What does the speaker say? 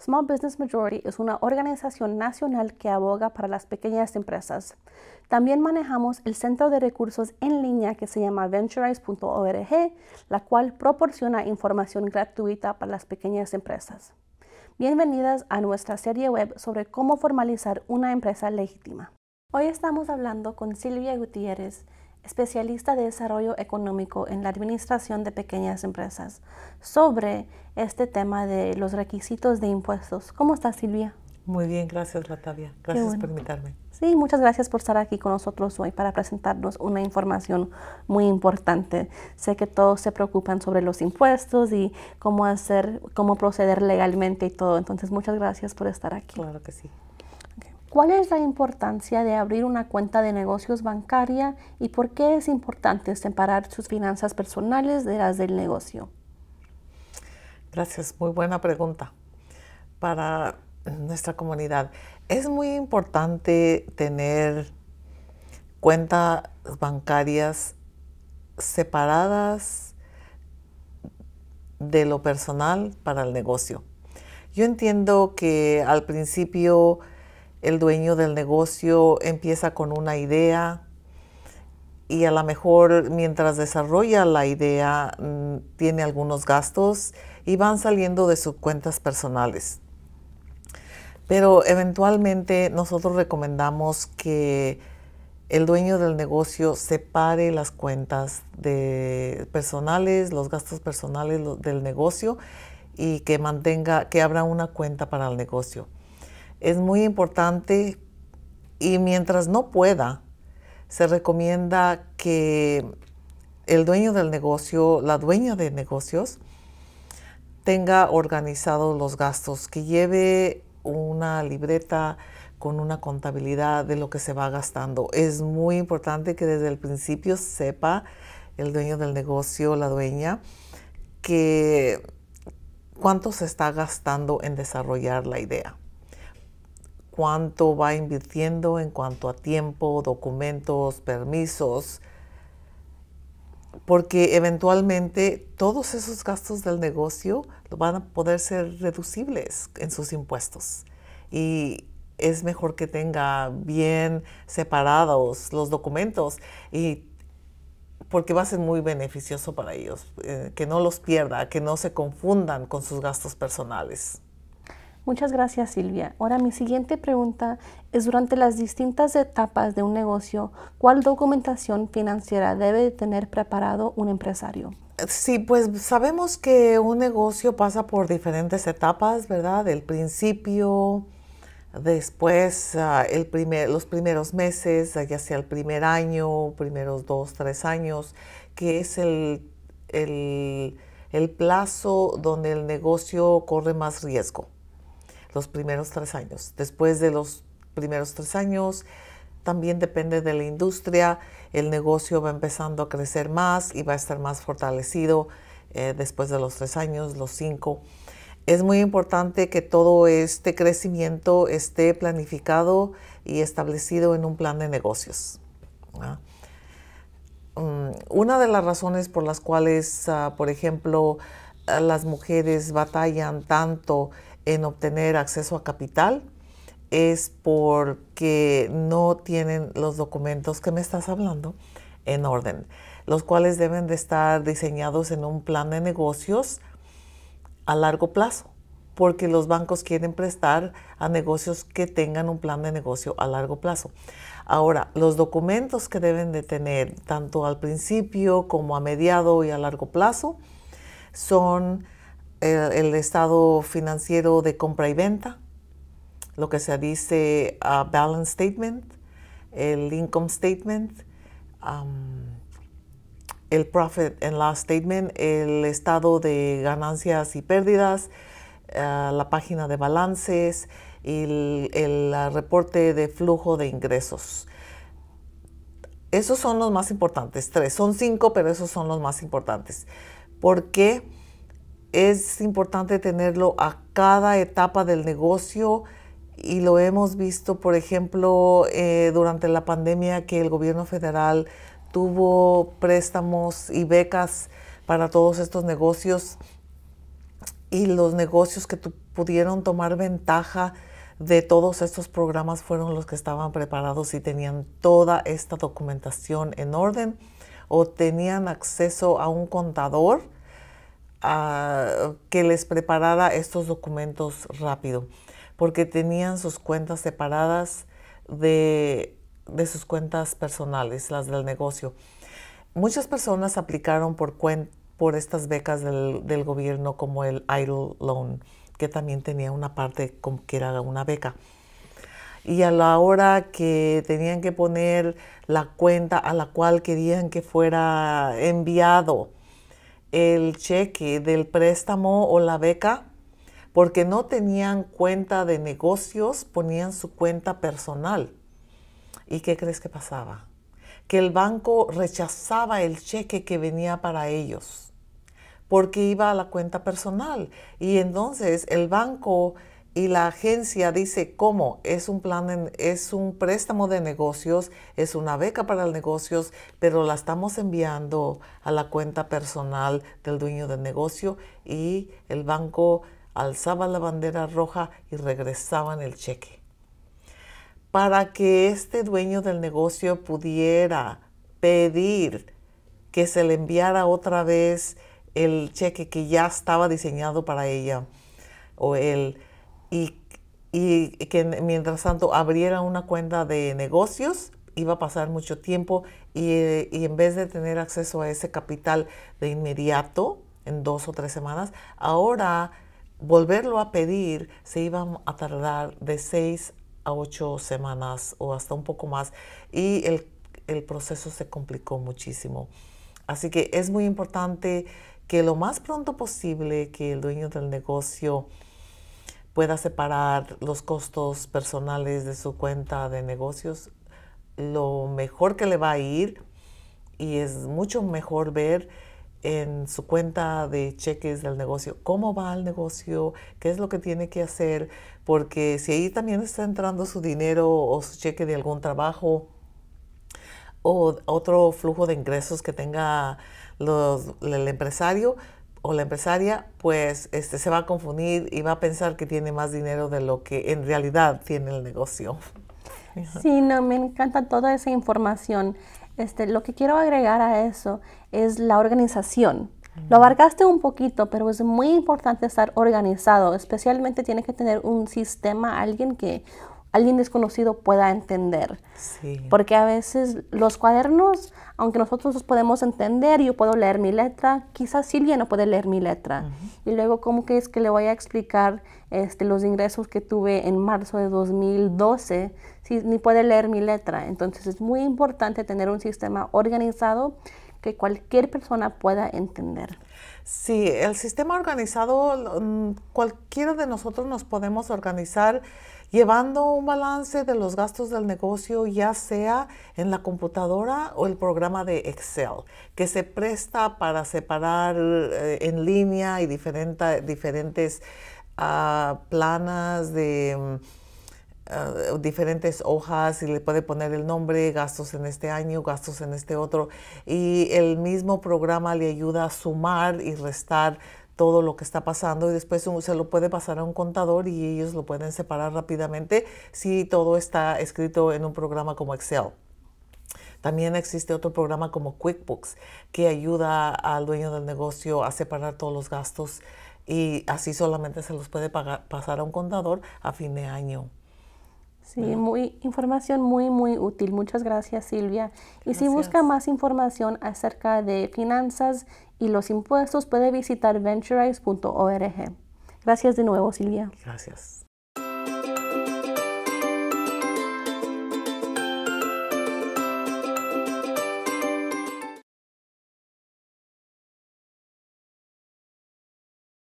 Small Business Majority es una organización nacional que aboga para las pequeñas empresas. También manejamos el centro de recursos en línea que se llama venturize.org, la cual proporciona información gratuita para las pequeñas empresas. Bienvenidas a nuestra serie web sobre cómo formalizar una empresa legítima. Hoy estamos hablando con Silvia Gutiérrez, especialista de desarrollo económico en la administración de pequeñas empresas, sobre este tema de los requisitos de impuestos. ¿Cómo estás, Silvia? Muy bien, gracias, Latavia. Gracias por invitarme. Sí, muchas gracias por estar aquí con nosotros hoy para presentarnos una información muy importante. Sé que todos se preocupan sobre los impuestos y cómo hacer, cómo proceder legalmente y todo. Entonces, muchas gracias por estar aquí. Claro que sí. ¿Cuál es la importancia de abrir una cuenta de negocios bancaria y por qué es importante separar sus finanzas personales de las del negocio? Gracias, muy buena pregunta. Para nuestra comunidad, es muy importante tener cuentas bancarias separadas de lo personal para el negocio. Yo entiendo que al principio el dueño del negocio empieza con una idea y a lo mejor mientras desarrolla la idea mm, tiene algunos gastos y van saliendo de sus cuentas personales. Pero eventualmente nosotros recomendamos que el dueño del negocio separe las cuentas de personales, los gastos personales del negocio y que mantenga, que abra una cuenta para el negocio es muy importante y mientras no pueda, se recomienda que el dueño del negocio, la dueña de negocios, tenga organizados los gastos, que lleve una libreta con una contabilidad de lo que se va gastando. Es muy importante que desde el principio sepa el dueño del negocio, la dueña, que cuánto se está gastando en desarrollar la idea cuánto va invirtiendo en cuanto a tiempo, documentos, permisos, porque eventualmente todos esos gastos del negocio van a poder ser reducibles en sus impuestos. Y es mejor que tenga bien separados los documentos y porque va a ser muy beneficioso para ellos, eh, que no los pierda, que no se confundan con sus gastos personales. Muchas gracias Silvia. Ahora mi siguiente pregunta es durante las distintas etapas de un negocio, ¿cuál documentación financiera debe tener preparado un empresario? Sí, pues sabemos que un negocio pasa por diferentes etapas, ¿verdad? El principio, después ah, el primer, los primeros meses, ah, ya sea el primer año, primeros dos, tres años, que es el plazo donde el negocio corre más riesgo los primeros tres años. Después de los primeros tres años, también depende de la industria, el negocio va empezando a crecer más y va a estar más fortalecido eh, después de los tres años, los cinco. Es muy importante que todo este crecimiento esté planificado y establecido en un plan de negocios. Mm, una de las razones por las cuales, ah, por ejemplo, las mujeres batallan tanto en obtener acceso a capital es porque no tienen los documentos que me estás hablando en orden, los cuales deben de estar diseñados en un plan de negocios a largo plazo, porque los bancos quieren prestar a negocios que tengan un plan de negocio a largo plazo. Ahora, los documentos que deben de tener tanto al principio como a mediado y a largo plazo son el, estado financiero de compra y venta, lo que se dice uh, balance statement, el income statement, um, el profit and loss statement, el estado de ganancias y pérdidas, uh, la página de balances y el, el, reporte de flujo de ingresos. Esos son los más importantes, tres. Son cinco, pero esos son los más importantes. ¿Por qué? es importante tenerlo a cada etapa del negocio y lo hemos visto, por ejemplo, eh, durante la pandemia que el gobierno federal tuvo préstamos y becas para todos estos negocios y los negocios que pudieron tomar ventaja de todos estos programas fueron los que estaban preparados y tenían toda esta documentación en orden o tenían acceso a un contador a que les preparara estos documentos rápido, porque tenían sus cuentas separadas de, sus cuentas personales, las del negocio. Muchas personas aplicaron por, por estas becas del, del, gobierno como el Idle Loan, que también tenía una parte como que era una beca. Y a la hora que tenían que poner la cuenta a la cual querían que fuera enviado, el cheque del préstamo o la beca porque no tenían cuenta de negocios, ponían su cuenta personal. ¿Y qué crees que pasaba? Que el banco rechazaba el cheque que venía para ellos porque iba a la cuenta personal. Y entonces el banco y la agencia dice cómo es un plan es un préstamo de negocios es una beca para el negocios pero la estamos enviando a la cuenta personal del dueño del negocio y el banco alzaba la bandera roja y regresaban el cheque para que este dueño del negocio pudiera pedir que se le enviara otra vez el cheque que ya estaba diseñado para ella o el y, y que mientras tanto abriera una cuenta de negocios, iba a pasar mucho tiempo y, y, en vez de tener acceso a ese capital de inmediato, en dos o tres semanas, ahora volverlo a pedir se iba a tardar de seis a ocho semanas o hasta un poco más y el, el proceso se complicó muchísimo. Así que es muy importante que lo más pronto posible que el dueño del negocio pueda separar los costos personales de su cuenta de negocios, lo mejor que le va a ir y es mucho mejor ver en su cuenta de cheques del negocio, cómo va el negocio, qué es lo que tiene que hacer, porque si ahí también está entrando su dinero o su cheque de algún trabajo o otro flujo de ingresos que tenga el empresario, o la empresaria, pues este, se va a confundir y va a pensar que tiene más dinero de lo que en realidad tiene el negocio. Sí, no, me encanta toda esa información. Este, lo que quiero agregar a eso es la organización. Lo abarcaste un poquito, pero es muy importante estar organizado, especialmente tiene que tener un sistema, alguien que, alguien desconocido pueda entender. Porque a veces los cuadernos, aunque nosotros los podemos entender, yo puedo leer mi letra, quizás Silvia no puede leer mi letra. Y luego, ¿cómo que es que le voy a explicar este, los ingresos que tuve en marzo de 2012 si ni puede leer mi letra? Entonces es muy importante tener un sistema organizado que cualquier persona pueda entender. Sí, el sistema organizado, mm, cualquiera de nosotros nos podemos organizar llevando un balance de los gastos del negocio, ya sea en la computadora o el programa de Excel, que se presta para separar eh, en línea y diferentes ah, planas de... Mm, ah, diferentes hojas y le puede poner el nombre, gastos en este año, gastos en este otro. Y el mismo programa le ayuda a sumar y restar todo lo que está pasando y después se lo puede pasar a un contador y ellos lo pueden separar rápidamente si todo está escrito en un programa como Excel. También existe otro programa como QuickBooks que ayuda al dueño del negocio a separar todos los gastos y así solamente se los puede pasar a un contador a fin de año. Sí, muy, información muy, muy útil. Muchas gracias, Silvia. Y si busca más información acerca de finanzas y los impuestos, puede visitar venturize.org. Gracias de nuevo, Silvia. Gracias.